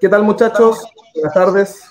¿Qué tal muchachos? Buenas tardes.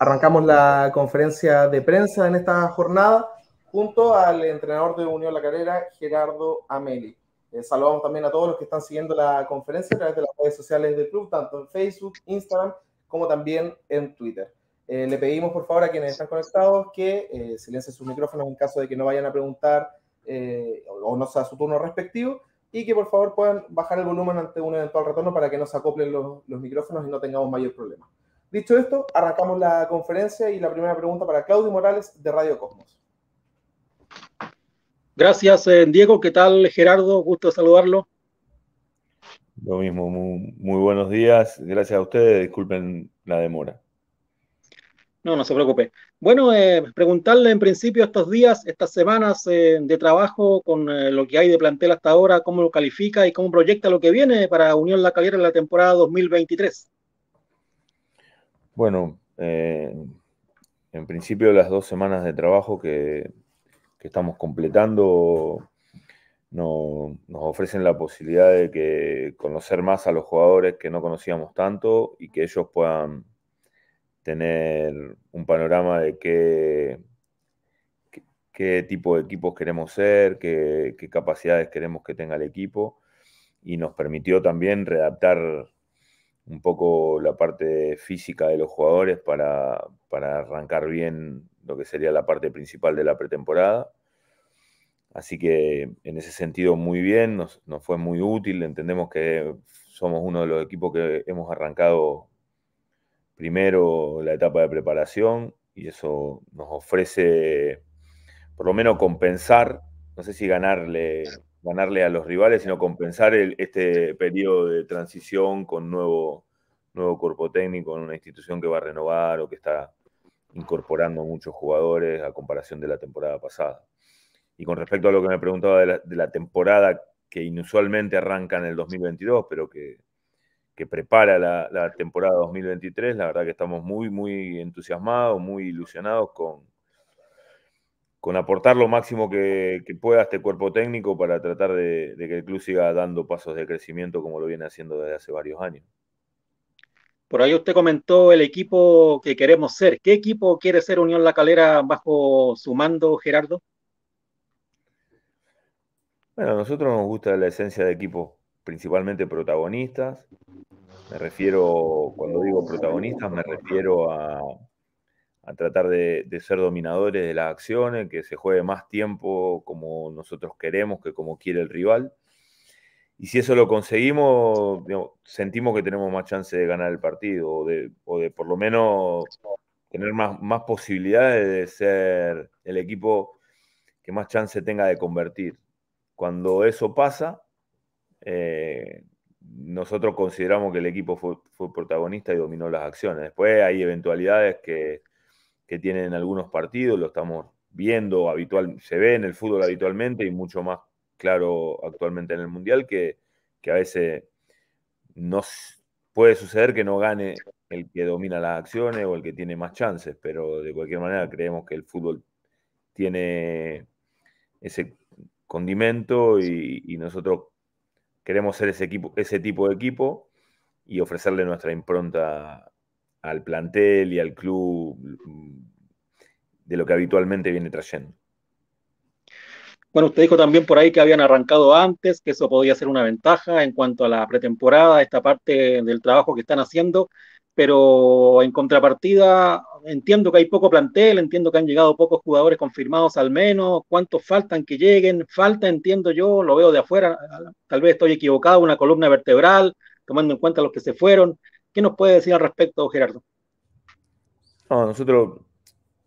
Arrancamos la conferencia de prensa en esta jornada junto al entrenador de Unión La Carrera, Gerardo Ameli. Eh, saludamos también a todos los que están siguiendo la conferencia a través de las redes sociales del club, tanto en Facebook, Instagram, como también en Twitter. Eh, le pedimos por favor a quienes están conectados que eh, silencien sus micrófonos en caso de que no vayan a preguntar eh, o no sea su turno respectivo y que por favor puedan bajar el volumen ante un eventual retorno para que no se acoplen los, micrófonos y no tengamos mayor problema. Dicho esto, arrancamos la conferencia y la primera pregunta para Claudio Morales de Radio Cosmos. Gracias, eh, Diego. ¿Qué tal, Gerardo? Gusto saludarlo. Lo mismo, muy, buenos días. Gracias a ustedes. Disculpen la demora. No, no se preocupe. Bueno, eh, preguntarle en principio estos días, estas semanas eh, de trabajo con eh, lo que hay de plantel hasta ahora, cómo lo califica y cómo proyecta lo que viene para Unión La Calera en la temporada 2023. Bueno, en principio las dos semanas de trabajo que, que estamos completando nos ofrecen la posibilidad de que conocer más a los jugadores que no conocíamos tanto y que ellos puedan tener un panorama de qué, qué, tipo de equipos queremos ser, qué, capacidades queremos que tenga el equipo y nos permitió también redactar un poco la parte física de los jugadores para, arrancar bien lo que sería la parte principal de la pretemporada. Así que en ese sentido muy bien, nos, nos, fue muy útil, entendemos que somos uno de los equipos que hemos arrancado primero la etapa de preparación y eso nos ofrece por lo menos compensar, no sé si ganarle, ganarle a los rivales, sino compensar este periodo de transición con nuevo, nuevo cuerpo técnico, en una institución que va a renovar o que está incorporando muchos jugadores a comparación de la temporada pasada. Y con respecto a lo que me preguntaba de la, de la temporada que inusualmente arranca en el 2022, pero que que prepara la, temporada 2023. La verdad que estamos muy, muy entusiasmados, muy ilusionados con, con aportar lo máximo que, pueda este cuerpo técnico para tratar de, de, que el club siga dando pasos de crecimiento como lo viene haciendo desde hace varios años. Por ahí usted comentó el equipo que queremos ser. ¿Qué equipo quiere ser Unión La Calera bajo su mando, Gerardo? Bueno, a nosotros nos gusta la esencia de equipo principalmente protagonistas. Me refiero, cuando digo protagonistas, me refiero a, tratar de, ser dominadores de las acciones, que se juegue más tiempo como nosotros queremos que como quiere el rival. Y si eso lo conseguimos, sentimos que tenemos más chance de ganar el partido o de, por lo menos tener más, más posibilidades de ser el equipo que más chance tenga de convertir. Cuando eso pasa, eh, nosotros consideramos que el equipo fue, protagonista y dominó las acciones. Después hay eventualidades que, tienen algunos partidos, lo estamos viendo, habitual, se ve en el fútbol habitualmente y mucho más claro actualmente en el Mundial, que, a veces puede suceder que no gane el que domina las acciones o el que tiene más chances, pero de cualquier manera creemos que el fútbol tiene ese condimento y, y nosotros Queremos ser ese, equipo, ese tipo de equipo y ofrecerle nuestra impronta al plantel y al club de lo que habitualmente viene trayendo. Bueno, usted dijo también por ahí que habían arrancado antes, que eso podía ser una ventaja en cuanto a la pretemporada, esta parte del trabajo que están haciendo pero en contrapartida entiendo que hay poco plantel, entiendo que han llegado pocos jugadores confirmados al menos, cuántos faltan que lleguen, falta entiendo yo, lo veo de afuera, tal vez estoy equivocado, una columna vertebral, tomando en cuenta los que se fueron. ¿Qué nos puede decir al respecto, Gerardo? nosotros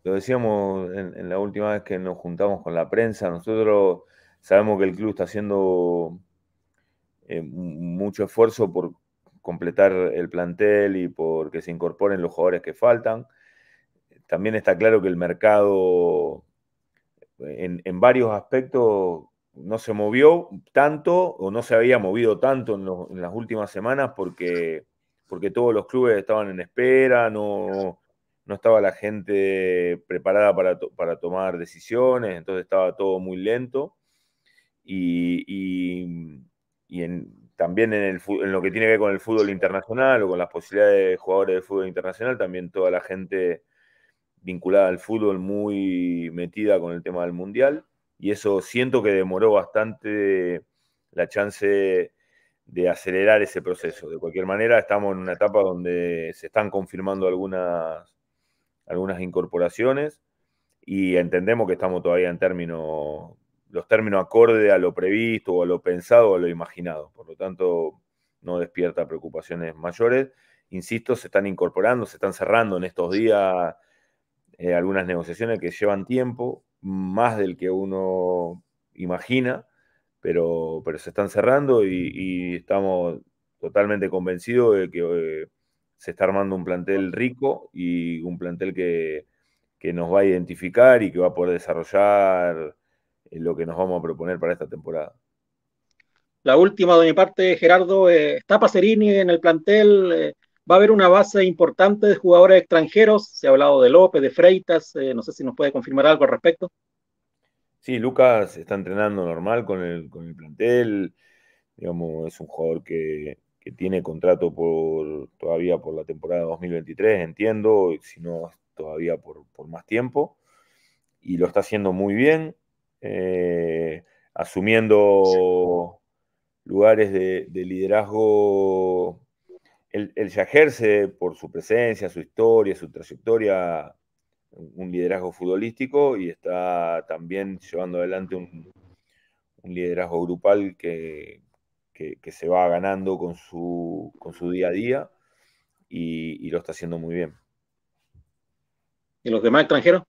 lo decíamos en, la última vez que nos juntamos con la prensa, nosotros sabemos que el club está haciendo eh, mucho esfuerzo por, completar el plantel y porque se incorporen los jugadores que faltan. También está claro que el mercado en, en varios aspectos no se movió tanto o no se había movido tanto en, las últimas semanas porque, porque, todos los clubes estaban en espera, no, no estaba la gente preparada para, para, tomar decisiones, entonces estaba todo muy lento. Y, y, y en, también en, lo que tiene que ver con el fútbol internacional o con las posibilidades de jugadores de fútbol internacional, también toda la gente vinculada al fútbol muy metida con el tema del mundial. Y eso siento que demoró bastante la chance de, acelerar ese proceso. De cualquier manera, estamos en una etapa donde se están confirmando algunas, algunas incorporaciones y entendemos que estamos todavía en términos los términos acorde a lo previsto o a lo pensado o a lo imaginado. Por lo tanto, no despierta preocupaciones mayores. Insisto, se están incorporando, se están cerrando en estos días eh, algunas negociaciones que llevan tiempo, más del que uno imagina, pero, pero se están cerrando y, estamos totalmente convencidos de que eh, se está armando un plantel rico y un plantel que, que nos va a identificar y que va a poder desarrollar lo que nos vamos a proponer para esta temporada. La última de mi parte, Gerardo, eh, está Pacerini en el plantel, eh, va a haber una base importante de jugadores extranjeros, se ha hablado de López, de Freitas, eh, no sé si nos puede confirmar algo al respecto. Sí, Lucas está entrenando normal con el, plantel, digamos, es un jugador que, tiene contrato por, todavía por la temporada 2023, entiendo, si no todavía por, por más tiempo, y lo está haciendo muy bien, eh, asumiendo lugares de, liderazgo. El, ya ejerce por su presencia, su historia, su trayectoria, un liderazgo futbolístico y está también llevando adelante un, liderazgo grupal que, se va ganando con su, con su día a día y, y lo está haciendo muy bien. ¿Y los demás extranjeros?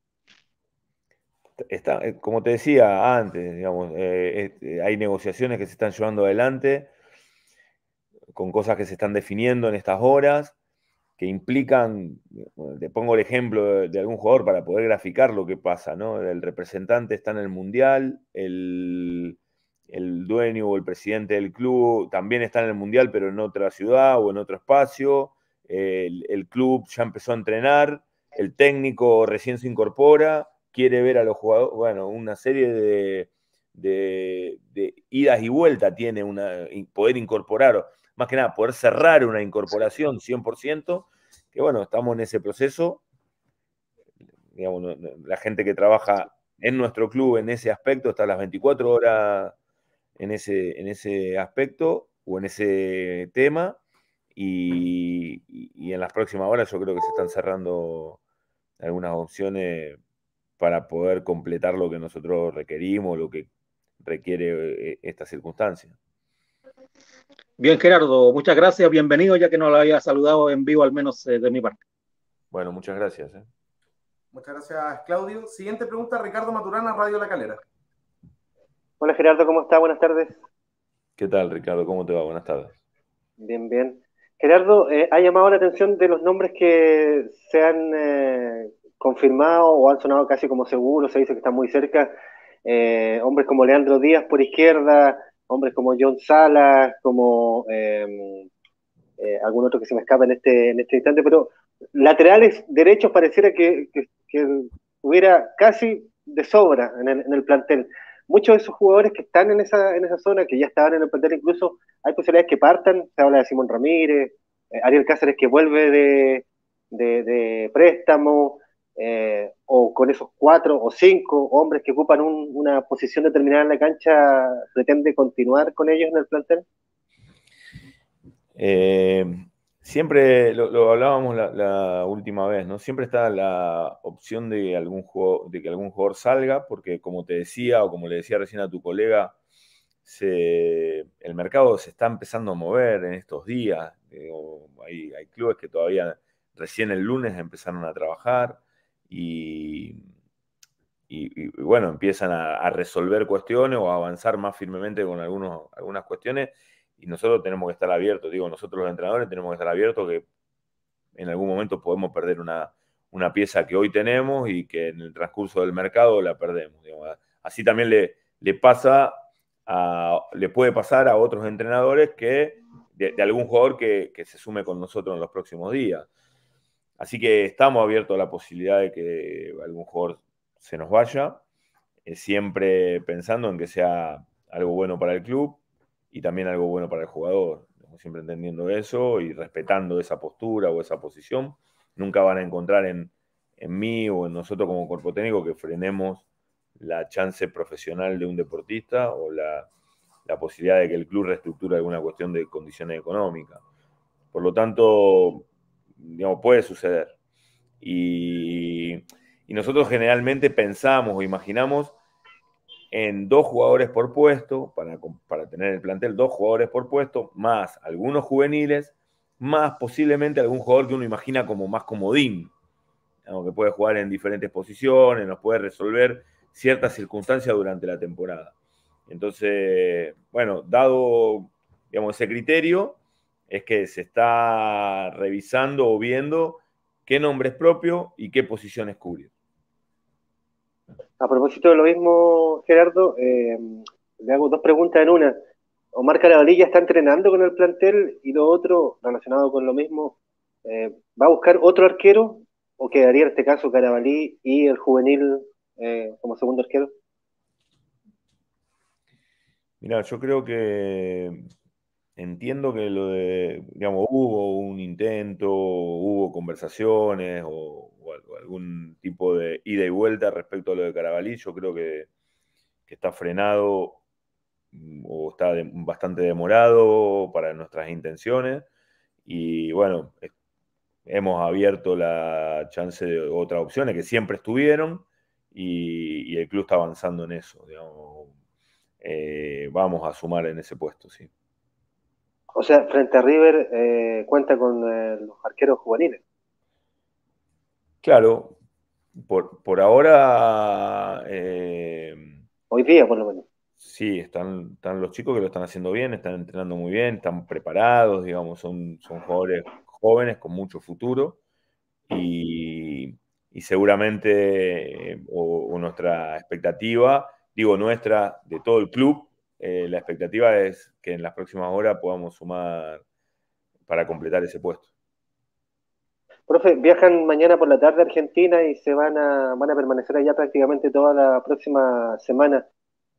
Eh, como te decía antes, digamos, eh, este, hay negociaciones que se están llevando adelante con cosas que se están definiendo en estas horas, que implican, te pongo el ejemplo de, algún jugador para poder graficar lo que pasa, ¿no? El representante está en el Mundial, el, dueño o el presidente del club también está en el Mundial, pero en otra ciudad o en otro espacio, el, el club ya empezó a entrenar, el técnico recién se incorpora quiere ver a los jugadores, bueno, una serie de, idas y vueltas tiene una, poder incorporar, más que nada, poder cerrar una incorporación 100%, que bueno, estamos en ese proceso. la gente que trabaja en nuestro club en ese aspecto está las 24 horas en ese, en ese aspecto o en ese tema. Y, y, en las próximas horas yo creo que se están cerrando algunas opciones para poder completar lo que nosotros requerimos, lo que requiere eh, esta circunstancia. Bien, Gerardo, muchas gracias, bienvenido, ya que no lo había saludado en vivo, al menos eh, de mi parte. Bueno, muchas gracias. Eh. Muchas gracias, Claudio. Siguiente pregunta, Ricardo Maturana, Radio La Calera. Hola, Gerardo, ¿cómo está? Buenas tardes. ¿Qué tal, Ricardo? ¿Cómo te va? Buenas tardes. Bien, bien. Gerardo, ha llamado la atención de los nombres que se han confirmado o han sonado casi como seguros, se dice que están muy cerca, eh, hombres como Leandro Díaz por izquierda, hombres como John Salas, como em, eh, algún otro que se me escapa en este, en este instante, pero laterales derechos pareciera que, hubiera casi de sobra en el, plantel. Muchos de esos jugadores que están en esa, en esa zona, que ya estaban en el plantel incluso, hay posibilidades que partan, se habla de Simón Ramírez, eh, Ariel Cáceres que vuelve de, de préstamo, eh, o con esos cuatro o cinco hombres que ocupan una posición determinada en la cancha, pretende continuar con ellos en el plantel? Eh, siempre lo, hablábamos la, última vez, ¿no? Siempre está la opción de, algún juego, de que algún jugador salga, porque como te decía o como le decía recién a tu colega, el mercado se está empezando a mover en estos días. Eh, hay, hay clubes que todavía recién el lunes empezaron a trabajar y, bueno, empiezan a, resolver cuestiones o a avanzar más firmemente con algunos, algunas cuestiones y nosotros tenemos que estar abiertos, digo, nosotros los entrenadores tenemos que estar abiertos que en algún momento podemos perder una, pieza que hoy tenemos y que en el transcurso del mercado la perdemos. Así también le, pasa le puede pasar a otros entrenadores que de, algún jugador que, se sume con nosotros en los próximos días. Así que estamos abiertos a la posibilidad de que algún jugador se nos vaya, eh, siempre pensando en que sea algo bueno para el club y también algo bueno para el jugador. Siempre entendiendo eso y respetando esa postura o esa posición. Nunca van a encontrar en, mí o en nosotros como cuerpo técnico que frenemos la chance profesional de un deportista o la, la posibilidad de que el club reestructure alguna cuestión de condiciones económicas. Por lo tanto, puede suceder. Y, nosotros generalmente pensamos o imaginamos en dos jugadores por puesto, para, tener el plantel, dos jugadores por puesto, más algunos juveniles, más posiblemente algún jugador que uno imagina como más comodín, que puede jugar en diferentes posiciones, nos puede resolver ciertas circunstancias durante la temporada. Entonces, bueno, dado digamos, ese criterio, es que se está revisando o viendo qué nombre es propio y qué posiciones cubrir. A propósito de lo mismo, Gerardo, eh, le hago dos preguntas en una. Omar ya está entrenando con el plantel y lo otro, relacionado con lo mismo, eh, ¿va a buscar otro arquero o quedaría en este caso Carabalí y el juvenil eh, como segundo arquero? Mira, yo creo que Entiendo que lo de, digamos, hubo un intento, hubo conversaciones o, algún tipo de ida y vuelta respecto a lo de Carabalí. Yo creo que, está frenado mm, o está bastante demorado para nuestras intenciones. Y bueno, hemos abierto la chance de otras opciones que siempre estuvieron y, el club está avanzando en eso. Eh, vamos a sumar en ese puesto, sí. O sea, frente a River eh, cuenta con eh, los arqueros juveniles. Claro, por, ahora... Eh, Hoy día, por lo menos. Sí, están, están los chicos que lo están haciendo bien, están entrenando muy bien, están preparados, digamos, son, son jugadores jóvenes con mucho futuro y, seguramente o nuestra expectativa, digo nuestra, de todo el club, eh, la expectativa es que en las próximas horas podamos sumar para completar ese puesto. Profe, viajan mañana por la tarde a Argentina y se van a, van a permanecer allá prácticamente toda la próxima semana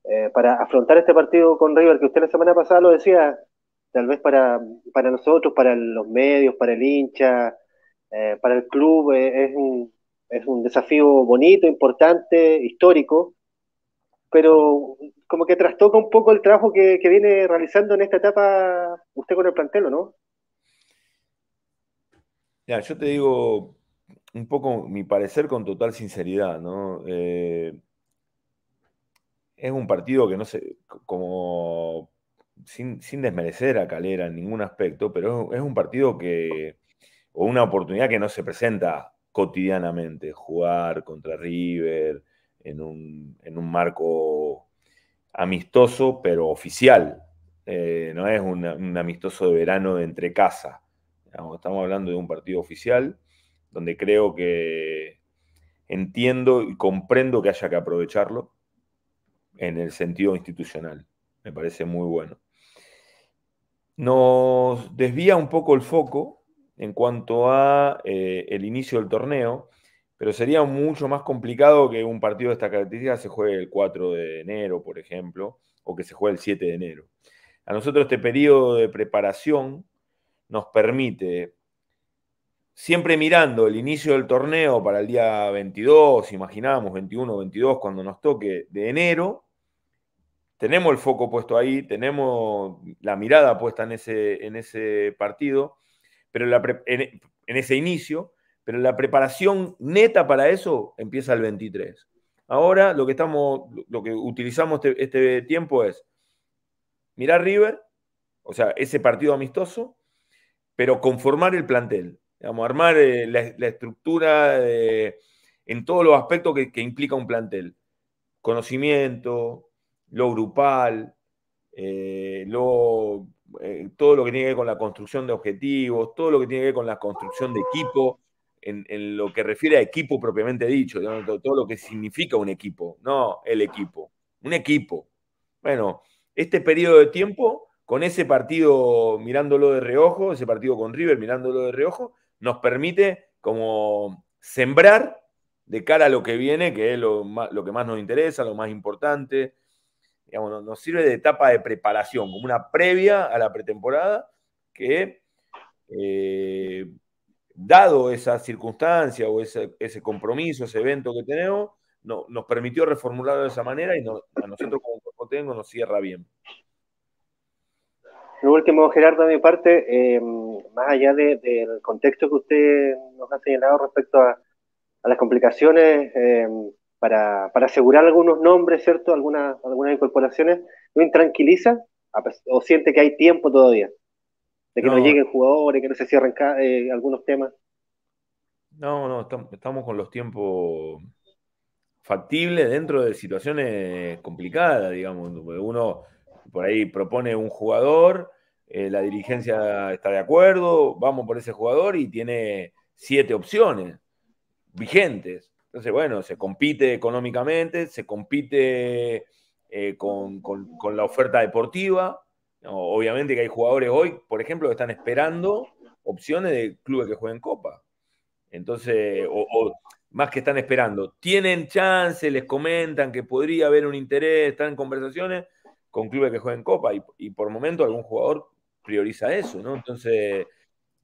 eh, para afrontar este partido con River, que usted la semana pasada lo decía, tal vez para, para nosotros, para los medios, para el hincha, eh, para el club, es un, es un desafío bonito, importante, histórico, pero como que trastoca un poco el trabajo que, viene realizando en esta etapa usted con el plantel, no? Ya, yo te digo un poco mi parecer con total sinceridad, ¿no? Eh, es un partido que no sé, como sin, desmerecer a Calera en ningún aspecto, pero es un partido que, o una oportunidad que no se presenta cotidianamente, jugar contra River, en un, marco amistoso, pero oficial. Eh, no es un, amistoso de verano de entre casa. Estamos hablando de un partido oficial donde creo que entiendo y comprendo que haya que aprovecharlo en el sentido institucional. Me parece muy bueno. Nos desvía un poco el foco en cuanto a eh, el inicio del torneo pero sería mucho más complicado que un partido de esta característica se juegue el 4 de enero, por ejemplo, o que se juegue el 7 de enero. A nosotros este periodo de preparación nos permite, siempre mirando el inicio del torneo para el día 22, imaginamos 21, 22, cuando nos toque de enero, tenemos el foco puesto ahí, tenemos la mirada puesta en ese, en ese partido, pero en ese inicio, pero la preparación neta para eso empieza el 23. Ahora lo que estamos, lo que utilizamos este, este tiempo es mirar River, o sea, ese partido amistoso, pero conformar el plantel, armar eh, la, estructura eh, en todos los aspectos que, implica un plantel. Conocimiento, lo grupal, eh, lo, todo lo que tiene que ver con la construcción de objetivos, todo lo que tiene que ver con la construcción de equipo, en, lo que refiere a equipo propiamente dicho, todo, lo que significa un equipo, no el equipo, un equipo. Bueno, este periodo de tiempo, con ese partido mirándolo de reojo, ese partido con River mirándolo de reojo, nos permite como sembrar de cara a lo que viene, que es lo, que más nos interesa, lo más importante. Digamos, nos sirve de etapa de preparación, como una previa a la pretemporada, que eh, dado esa circunstancia o ese, ese compromiso, ese evento que tenemos, no, nos permitió reformularlo de esa manera y no, a nosotros como cuerpo técnico nos cierra bien. Lo último, Gerardo, de mi parte, eh, más allá del contexto que usted nos ha señalado respecto a, a las complicaciones eh, para, para, asegurar algunos nombres, ¿cierto? Algunas, algunas incorporaciones, ¿no intranquiliza o siente que hay tiempo todavía? de que no, lleguen jugadores, que no se cierren eh, algunos temas. No, no, estamos con los tiempos factibles dentro de situaciones complicadas, digamos. Uno por ahí propone un jugador, eh, la dirigencia está de acuerdo, vamos por ese jugador y tiene siete opciones vigentes. Entonces, bueno, se compite económicamente, se compite eh, con la oferta deportiva, Obviamente que hay jugadores hoy, por ejemplo, que están esperando opciones de clubes que jueguen Copa. Entonces, o, más que están esperando, tienen chance, les comentan que podría haber un interés, están en conversaciones con clubes que jueguen Copa y, por momento algún jugador prioriza eso, ¿no? Entonces,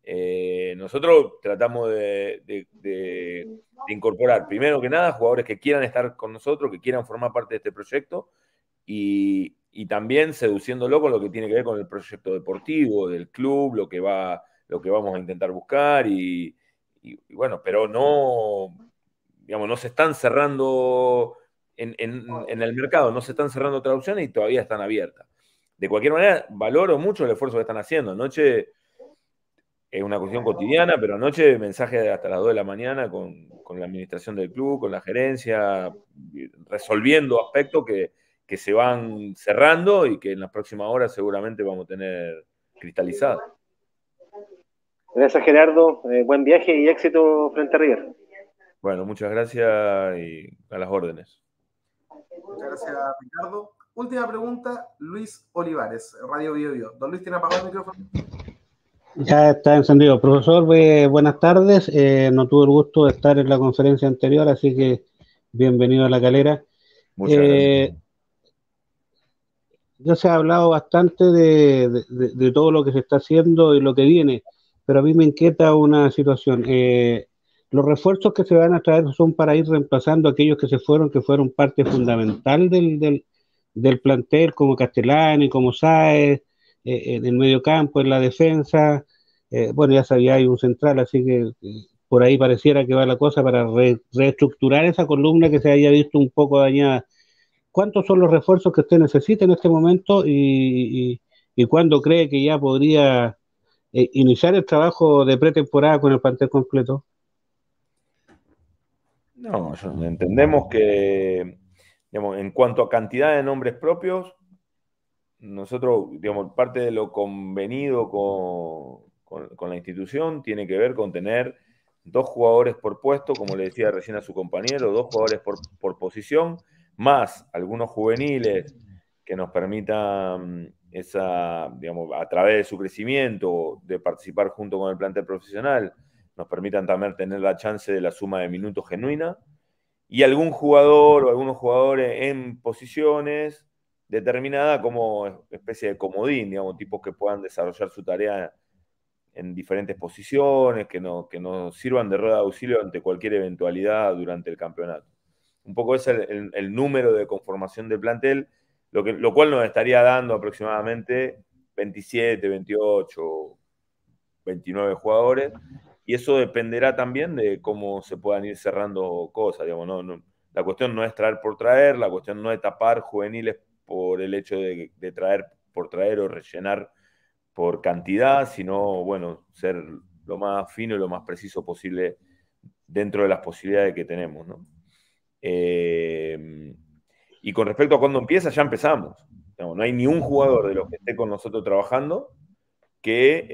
eh, nosotros tratamos de, de, incorporar, primero que nada, jugadores que quieran estar con nosotros, que quieran formar parte de este proyecto y, y también seduciéndolo con lo que tiene que ver con el proyecto deportivo, del club, lo que, va, lo que vamos a intentar buscar y, bueno, pero no, digamos, no se están cerrando en, el mercado, no se están cerrando traducciones y todavía están abiertas. De cualquier manera, valoro mucho el esfuerzo que están haciendo. Anoche es una cuestión cotidiana, pero anoche mensaje hasta las 2 de la mañana con, con la administración del club, con la gerencia, resolviendo aspectos que, que se van cerrando y que en las próximas horas seguramente vamos a tener cristalizado Gracias Gerardo, eh, buen viaje y éxito frente a River. Bueno, muchas gracias y a las órdenes. Muchas gracias Ricardo. Última pregunta, Luis Olivares, Radio Bio, Don Luis, ¿tiene apagado el micrófono? Ya está encendido. Profesor, buenas tardes. Eh, no tuve el gusto de estar en la conferencia anterior, así que bienvenido a la calera. Muchas gracias. Eh, ya se ha hablado bastante de, todo lo que se está haciendo y lo que viene, pero a mí me inquieta una situación. Eh, los refuerzos que se van a traer son para ir reemplazando aquellos que se fueron, que fueron parte fundamental del, del, plantel, como Castellani, como Saez, eh, en el medio campo, en la defensa. Eh, bueno, ya sabía, hay un central, así que por ahí pareciera que va la cosa para reestructurar esa columna que se haya visto un poco dañada cuántos son los refuerzos que usted necesita en este momento y, cuándo cree que ya podría eh, iniciar el trabajo de pretemporada con el plantel completo. No, entendemos que, digamos, en cuanto a cantidad de nombres propios, nosotros, digamos, parte de lo convenido con, la institución tiene que ver con tener dos jugadores por puesto, como le decía recién a su compañero, dos jugadores por, por posición, más algunos juveniles que nos permitan esa, a través de su crecimiento, de participar junto con el plantel profesional, nos permitan también tener la chance de la suma de minutos genuina, y algún jugador o algunos jugadores en posiciones determinadas como especie de comodín, digamos, tipos que puedan desarrollar su tarea en diferentes posiciones, que, no, que nos sirvan de rueda de auxilio ante cualquier eventualidad durante el campeonato un poco es el, número de conformación del plantel, lo, que, lo cual nos estaría dando aproximadamente 27, 28, 29 jugadores, y eso dependerá también de cómo se puedan ir cerrando cosas, digamos, no, no, la cuestión no es traer por traer, la cuestión no es tapar juveniles por el hecho de, de traer por traer o rellenar por cantidad, sino, bueno, ser lo más fino y lo más preciso posible dentro de las posibilidades que tenemos, ¿no? Em, y con respecto a cuando empieza, ya empezamos. No, hay ni un jugador de los que esté con nosotros trabajando que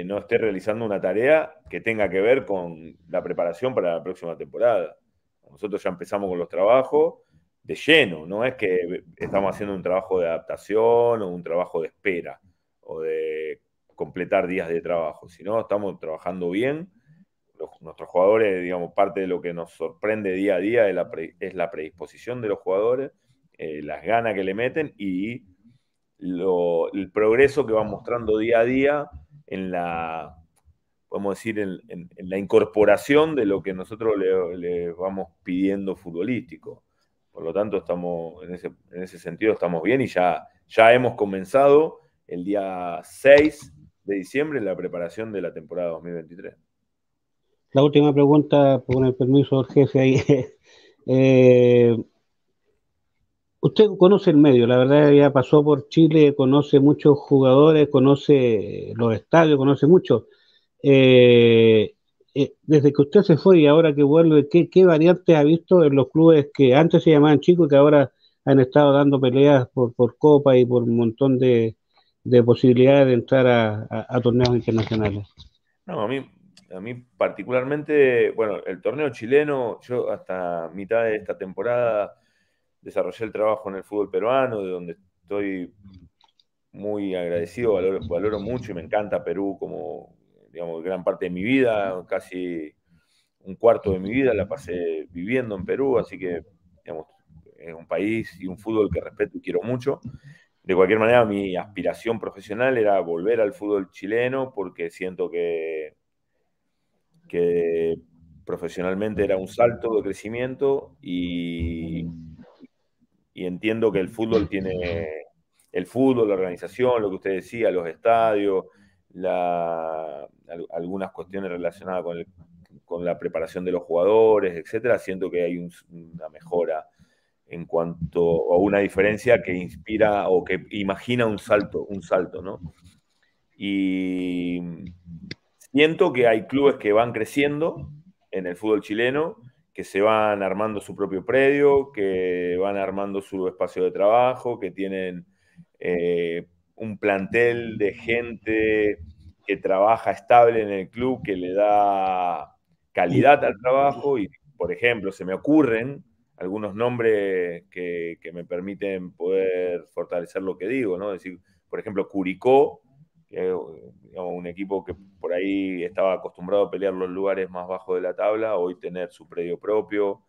eh, no esté realizando una tarea que tenga que ver con la preparación para la próxima temporada. Nosotros ya empezamos con los trabajos de lleno, no es que estamos haciendo un trabajo de adaptación o un trabajo de espera o de completar días de trabajo, sino estamos trabajando bien nuestros jugadores, digamos, parte de lo que nos sorprende día a día es la, predisposición de los jugadores, eh, las ganas que le meten y el progreso que van mostrando día a día en la, podemos decir, en, la incorporación de lo que nosotros le, vamos pidiendo futbolístico. Por lo tanto, estamos en ese, en ese sentido estamos bien y ya, ya hemos comenzado el día 6 de diciembre la preparación de la temporada 2023 la última pregunta, con el permiso del jefe ahí. Eh, usted conoce el medio, la verdad ya pasó por Chile, conoce muchos jugadores, conoce los estadios, conoce mucho. Eh, eh, desde que usted se fue y ahora que vuelve, ¿qué, ¿qué, variantes ha visto en los clubes que antes se llamaban chicos y que ahora han estado dando peleas por, copa y por un montón de, posibilidades de entrar a, a torneos internacionales? No, a mí a mí particularmente, bueno, el torneo chileno, yo hasta mitad de esta temporada desarrollé el trabajo en el fútbol peruano, de donde estoy muy agradecido, valoro, mucho y me encanta Perú como, digamos, gran parte de mi vida, casi un cuarto de mi vida la pasé viviendo en Perú, así que, digamos, es un país y un fútbol que respeto y quiero mucho. De cualquier manera, mi aspiración profesional era volver al fútbol chileno porque siento que que profesionalmente era un salto de crecimiento y, y entiendo que el fútbol tiene, el fútbol, la organización, lo que usted decía, los estadios, algunas cuestiones relacionadas con, la preparación de los jugadores, etcétera, siento que hay una mejora en cuanto a una diferencia que inspira o que imagina un salto, un salto, ¿no? Y, Siento que hay clubes que van creciendo en el fútbol chileno, que se van armando su propio predio, que van armando su espacio de trabajo, que tienen eh, un plantel de gente que trabaja estable en el club, que le da calidad al trabajo. Y, por ejemplo, se me ocurren algunos nombres que, me permiten poder fortalecer lo que digo, ¿no? Es decir, por ejemplo, Curicó eh, un equipo que por ahí estaba acostumbrado a pelear los lugares más bajos de la tabla, hoy tener su predio propio,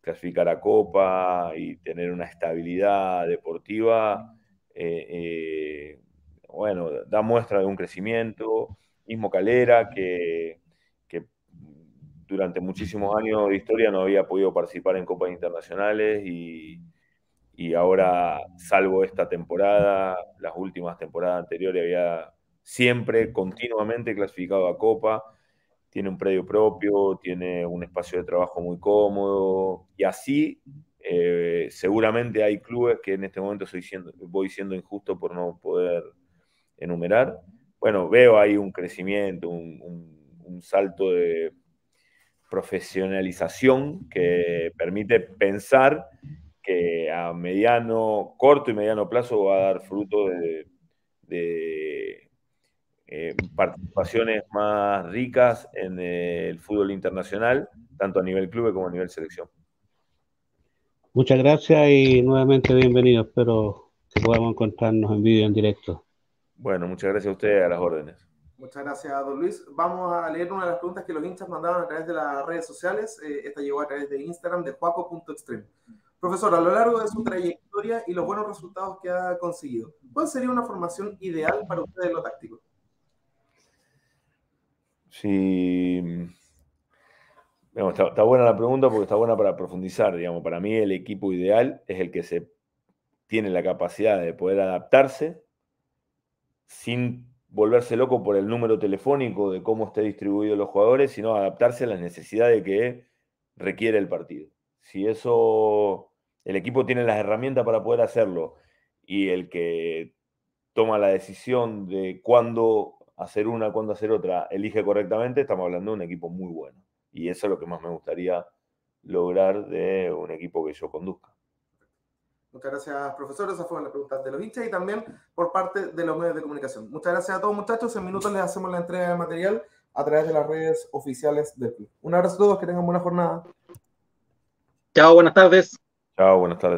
clasificar a Copa y tener una estabilidad deportiva, eh, eh, bueno, da muestra de un crecimiento. Mismo Calera, que, que, durante muchísimos años de historia no había podido participar en Copas Internacionales y y ahora, salvo esta temporada, las últimas temporadas anteriores había siempre, continuamente clasificado a Copa, tiene un predio propio, tiene un espacio de trabajo muy cómodo, y así eh, seguramente hay clubes que en este momento voy siendo injusto por no poder enumerar. Bueno, veo ahí un crecimiento, un salto de profesionalización que permite pensar mediano, corto y mediano plazo va a dar fruto de, eh, participaciones más ricas en el fútbol internacional, tanto a nivel club como a nivel selección. Muchas gracias y nuevamente bienvenido. Espero que podamos encontrarnos en vídeo en directo. Bueno, muchas gracias a ustedes, a las órdenes. Muchas gracias, don Luis. Vamos a leer una de las preguntas que los hinchas mandaron a través de las redes sociales. Eh, esta llegó a través de Instagram de Juaco.extreme. Profesor, a lo largo de su trayectoria y los buenos resultados que ha conseguido, ¿cuál sería una formación ideal para ustedes en lo táctico? Sí. está, buena la pregunta porque está buena para profundizar. Digamos, para mí el equipo ideal es el que se tiene la capacidad de poder adaptarse sin volverse loco por el número telefónico de cómo esté distribuido los jugadores, sino adaptarse a las necesidades que requiere el partido. Si eso el equipo tiene las herramientas para poder hacerlo y el que toma la decisión de cuándo hacer una, cuándo hacer otra, elige correctamente, estamos hablando de un equipo muy bueno. Y eso es lo que más me gustaría lograr de un equipo que yo conduzca. Muchas gracias, profesor. Esas fueron las preguntas de los hinchas y también por parte de los medios de comunicación. Muchas gracias a todos, muchachos. En minutos les hacemos la entrega de material a través de las redes oficiales del club. Un abrazo a todos, que tengan buena jornada. Chao, buenas tardes. Chao, buenas tardes.